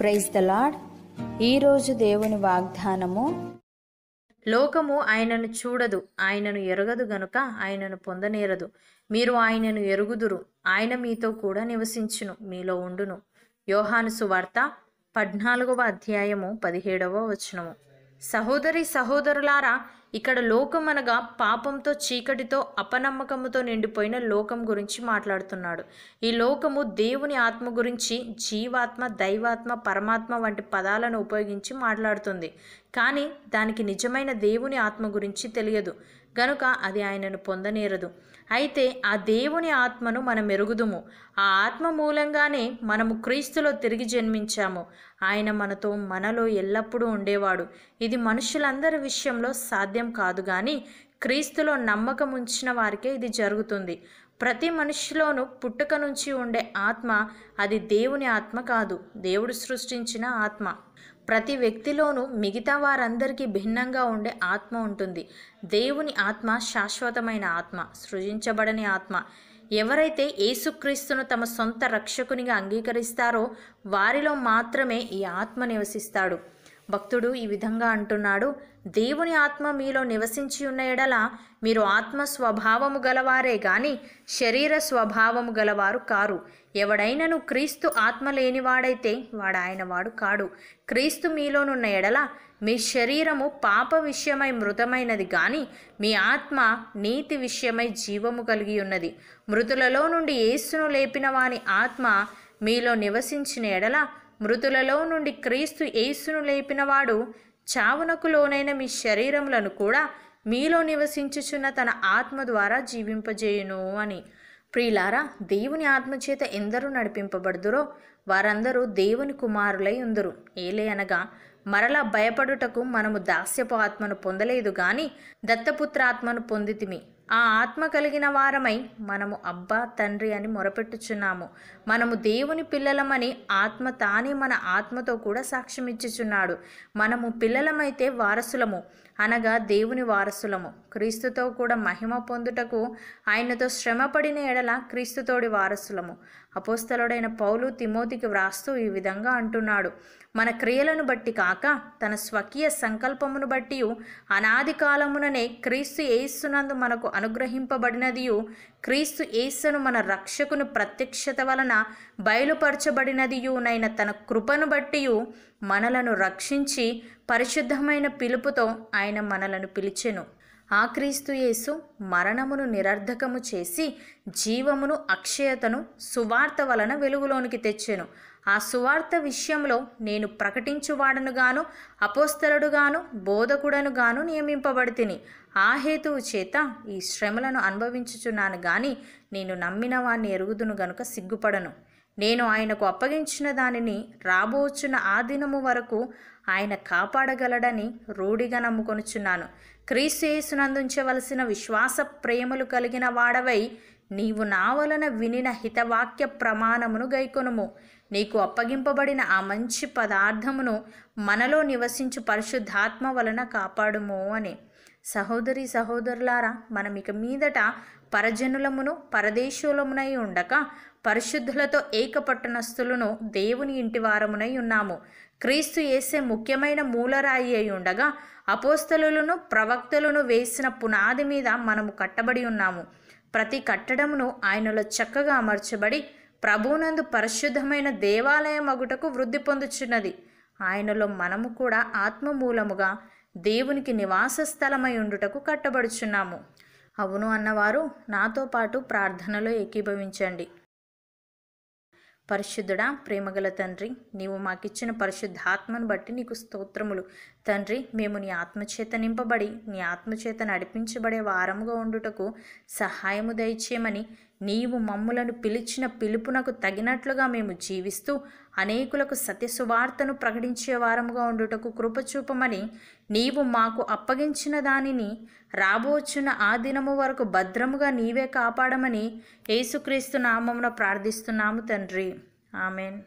praise the lord ఈరోజు దేవుని వాగ్దానము లోకము ఆయనను చూడదు ఆయనను ఎరగదు గనుక ఆయనను పొందనేరదు మీరు ఆయనను ఎరుగుదురు ఆయన మీతో కూడా నివసించును మీలో ఉండును యోహాను సువార్త పద్నాలుగవ అధ్యాయము పదిహేడవ వచనము సహోదరి సహోదరులారా ఇక్కడ లోకం అనగా పాపంతో చీకటితో అపనమ్మకంతో నిండిపోయిన లోకం గురించి మాట్లాడుతున్నాడు ఈ లోకము దేవుని ఆత్మ గురించి జీవాత్మ దైవాత్మ పరమాత్మ వంటి పదాలను ఉపయోగించి మాట్లాడుతుంది కానీ దానికి నిజమైన దేవుని ఆత్మ గురించి తెలియదు గనుక అది ఆయనను పొందనేరదు అయితే ఆ దేవుని ఆత్మను మనం ఎరుగుదుము ఆ ఆత్మ మూలంగానే మనము క్రీస్తులో తిరిగి జన్మించాము ఆయన మనతో మనలో ఎల్లప్పుడూ ఉండేవాడు ఇది మనుషులందరి విషయంలో సాధ్యం కాదు కానీ క్రీస్తులో నమ్మకం ఉంచిన వారికే ఇది జరుగుతుంది ప్రతి మనిషిలోనూ పుట్టుక నుంచి ఉండే ఆత్మ అది దేవుని ఆత్మ కాదు దేవుడు సృష్టించిన ఆత్మ ప్రతి వ్యక్తిలోనూ మిగతా వారందరికీ భిన్నంగా ఉండే ఆత్మ ఉంటుంది దేవుని ఆత్మ శాశ్వతమైన ఆత్మ సృజించబడని ఆత్మ ఎవరైతే యేసుక్రీస్తును తమ సొంత రక్షకునిగా అంగీకరిస్తారో వారిలో మాత్రమే ఈ ఆత్మ నివసిస్తాడు భక్తుడు ఈ విధంగా అంటున్నాడు దేవుని ఆత్మ మీలో నివసించి ఉన్న ఎడల మీరు ఆత్మ స్వభావము గలవారే గాని శరీర స్వభావము గలవారు కారు ఎవడైనను క్రీస్తు ఆత్మ లేనివాడైతే వాడాయన వాడు కాడు క్రీస్తు మీలోనున్న ఎడల మీ శరీరము పాప విషయమై మృతమైనది గాని మీ ఆత్మ నీతి విషయమై జీవము కలిగి ఉన్నది మృతులలో నుండి యేసును లేపిన వాని ఆత్మ మీలో నివసించిన ఎడల మృతులలో నుండి క్రీస్తు యేసును లేపినవాడు చావునకు లోనైన మీ శరీరములను కూడా మీలో నివసించుచున్న తన ఆత్మ ద్వారా జీవింపజేయును అని ప్రియులారా దేవుని ఆత్మచేత ఎందరూ నడిపింపబడుదురో వారందరూ దేవుని కుమారులై ఉందరు ఏలే అనగా మరలా భయపడుటకు మనము దాస్యపు ఆత్మను పొందలేదు గాని దత్తపుత్రాత్మను పొందితిమి ఆ ఆత్మ కలిగిన వారమై మనము అబ్బా తండ్రి అని మొరపెట్టుచున్నాము మనము దేవుని పిల్లలమని ఆత్మ తానే మన ఆత్మతో కూడా సాక్ష్యం మనము పిల్లలమైతే వారసులము అనగా దేవుని వారసులము క్రీస్తుతో కూడా మహిమ పొందుటకు ఆయనతో శ్రమపడిన ఎడల క్రీస్తుతోడి వారసులము అపోస్తలుడైన పౌలు తిమోతికి వ్రాస్తూ ఈ విధంగా అంటున్నాడు మన క్రియలను బట్టి కాక తన స్వకీయ సంకల్పమును బట్టి అనాది కాలముననే క్రీస్తు ఏయిస్తున్నందు మనకు అనుగ్రహింపబడినదియు క్రీస్తు యేసును మన రక్షకును ప్రత్యక్షత వలన బయలుపరచబడినదియునైన తన కృపను బట్టియు మనలను రక్షించి పరిశుద్ధమైన పిలుపుతో ఆయన మనలను పిలిచెను ఆ క్రీస్తుయేసు మరణమును నిరర్ధకము చేసి జీవమును అక్షయతను సువార్త వలన వెలుగులోనికి తెచ్చెను ఆ సువార్త విషయంలో నేను ప్రకటించువాడనుగాను అపోస్తరుడుగాను బోధకుడనుగాను నియమింపబడితిని ఆ హేతువు చేత ఈ శ్రమలను అనుభవించుచున్నాను గాని నేను నమ్మిన వాణ్ణి ఎరుగుదును గనుక సిగ్గుపడను నేను ఆయనకు అప్పగించిన దానిని రాబోచున్న ఆ దినము వరకు ఆయన కాపాడగలడని రూఢిగా నమ్ముకొనుచున్నాను క్రీస్తునందుంచవలసిన విశ్వాస ప్రేమలు కలిగిన వాడవై నీవు నా వలన వినిన హితవాక్య ప్రమాణమును గైకొనుము నీకు అప్పగింపబడిన ఆ మంచి పదార్థమును మనలో నివసించు పరిశుద్ధాత్మ వలన కాపాడుము అని సహోదరి సహోదరులారా మనం ఇక మీదట పరజనులమును పరదేశులమునై ఉండక పరిశుద్ధులతో ఏకపట్టణస్థులను దేవుని ఇంటి వారమునై ఉన్నాము క్రీస్తు వేసే ముఖ్యమైన మూలరాయి అయి ఉండగా అపోస్తలులను ప్రవక్తలను వేసిన పునాది మీద మనము కట్టబడి ఉన్నాము ప్రతి కట్టడమును ఆయనలో చక్కగా అమర్చబడి ప్రభునందు పరిశుద్ధమైన దేవాలయం అగుటకు వృద్ధి పొందుచున్నది ఆయనలో మనము కూడా ఆత్మమూలముగా దేవునికి నివాస స్థలమై ఉండుటకు కట్టబడుచున్నాము అవును అన్నవారు నాతో పాటు ప్రార్థనలో ఏకీభవించండి పరిశుద్ధుడా ప్రేమగల తండ్రి నీవు మాకిచ్చిన పరిశుద్ధాత్మను బట్టి నీకు స్తోత్రములు తండ్రి మేము నీ ఆత్మచేత నింపబడి నీ ఆత్మచేత నడిపించబడే వారముగా ఉండుటకు సహాయము దయచేయమని నీవు మమ్ములను పిలిచిన పిలుపునకు తగినట్లుగా మేము జీవిస్తూ అనేకులకు సత్యసువార్తను ప్రకటించే వారముగా ఉండుటకు కృపచూపమని నీవు మాకు అప్పగించిన దానిని రాబోచున్న ఆ దినము వరకు భద్రముగా నీవే కాపాడమని యేసుక్రీస్తు నామమున ప్రార్థిస్తున్నాము తండ్రి ఆమెన్